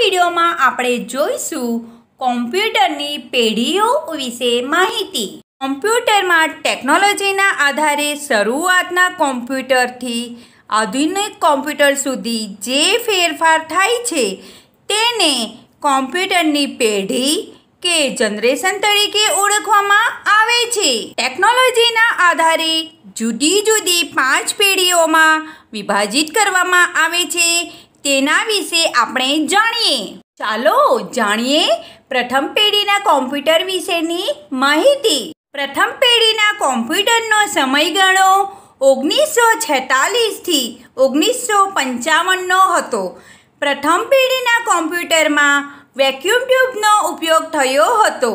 વિડીયોમાં આપણે જોઈશું કોમ્પ્યુટરની પેઢીઓ વિશે માહિતી કોમ્પ્યુટરમાં ટેકનોલોજીના આધારે શરૂઆતના કોમ્પ્યુટરથી આધુનિક કોમ્પ્યુટર સુધી જે ફેરફાર થાય છે તેને કોમ્પ્યુટરની પેઢી કે જનરેશન તરીકે ઓળખવામાં આવે છે ટેકનોલોજીના આધારે જુદી જુદી પાંચ પેઢીઓમાં વિભાજિત કરવામાં આવે છે તેના વિશે આપણે જાણીએ ચાલો જાણીએ પ્રથમ પેઢીના કોમ્પ્યુટર વિશેની માહિતી પ્રથમ પેઢીના કોમ્પ્યુટરનો સમયગાળો ઓગણીસો છેતાલીસથી ઓગણીસો પંચાવનનો હતો પ્રથમ પેઢીના કોમ્પ્યુટરમાં વેક્યુમ ટ્યુબનો ઉપયોગ થયો હતો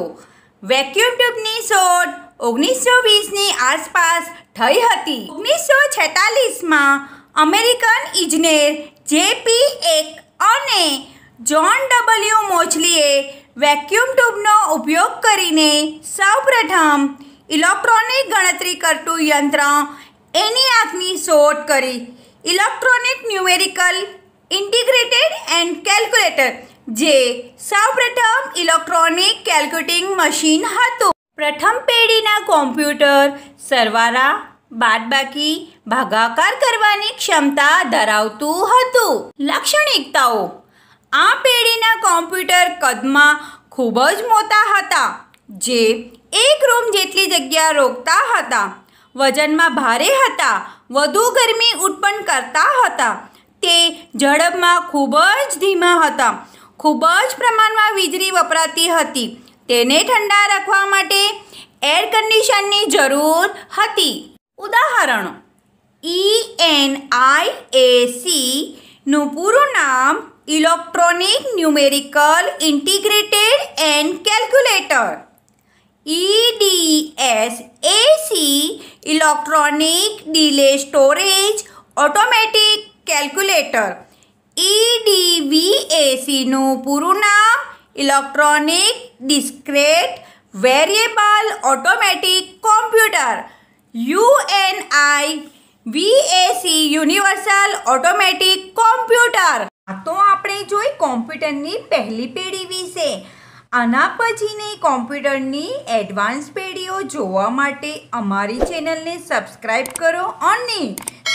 વેક્યુમ ટ્યુબની શોધ ઓગણીસો વીસની આસપાસ થઈ હતી ઓગણીસો છેતાલીસમાં અમેરિકન ઇજનેર જેપી એક અને જ્હોન ડબલ્યુ મોચલીએ વેક્યુમ ટ્યુબનો ઉપયોગ કરીને સૌપ્રથમ ઇલેક્ટ્રોનિક ગણતરી કરતું યંત્ર એની આંખની શોધ કરી electronic numerical integrated and calculator જે સૌપ્રથમ ઇલેક્ટ્રોનિક કેલ્ક્યુલેટિંગ મશીન હતું પ્રથમ પેઢીના કોમ્પ્યુટર સરવારા બાદબાકી ભાગાકાર કરવાની ક્ષમતા ધરાવતું હતું લાક્ષણિકતાઓ આ પેઢીના કોમ્પ્યુટર કદમાં ખૂબ જ મોટા હતા જે એક રૂમ જેટલી જગ્યા રોકતા હતા વજનમાં ભારે હતા વધુ ગરમી ઉત્પન્ન કરતા હતા તે ઝડપમાં ખૂબ જ ધીમા હતા ખૂબ જ પ્રમાણમાં વીજળી વપરાતી હતી તેને ઠંડા રાખવા માટે એર કન્ડિશનની જરૂર હતી ઉદાહરણો ઈ એન આઈ એ સીનું પૂરું નામ electronic numerical integrated and calculator EDS e AC electronic delay storage automatic calculator ઈડીવીએસીનું e પૂરું નામ electronic discrete variable automatic computer UNI VAC universal automatic computer આ તો આપણે જોઈ કોમ્પ્યુટરની પહેલી પેઢી વિશે આના પછીની કોમ્પ્યુટરની એડવાન્સ પેઢીઓ જોવા માટે અમારી ચેનલને સબસ્ક્રાઈબ કરો અને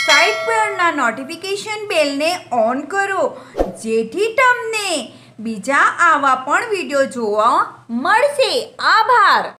સાઇટ પરના નોટિફિકેશન બેલને ઓન કરો જેથી તમને બીજા આવા પણ વિડીયો જોવા મળશે આભાર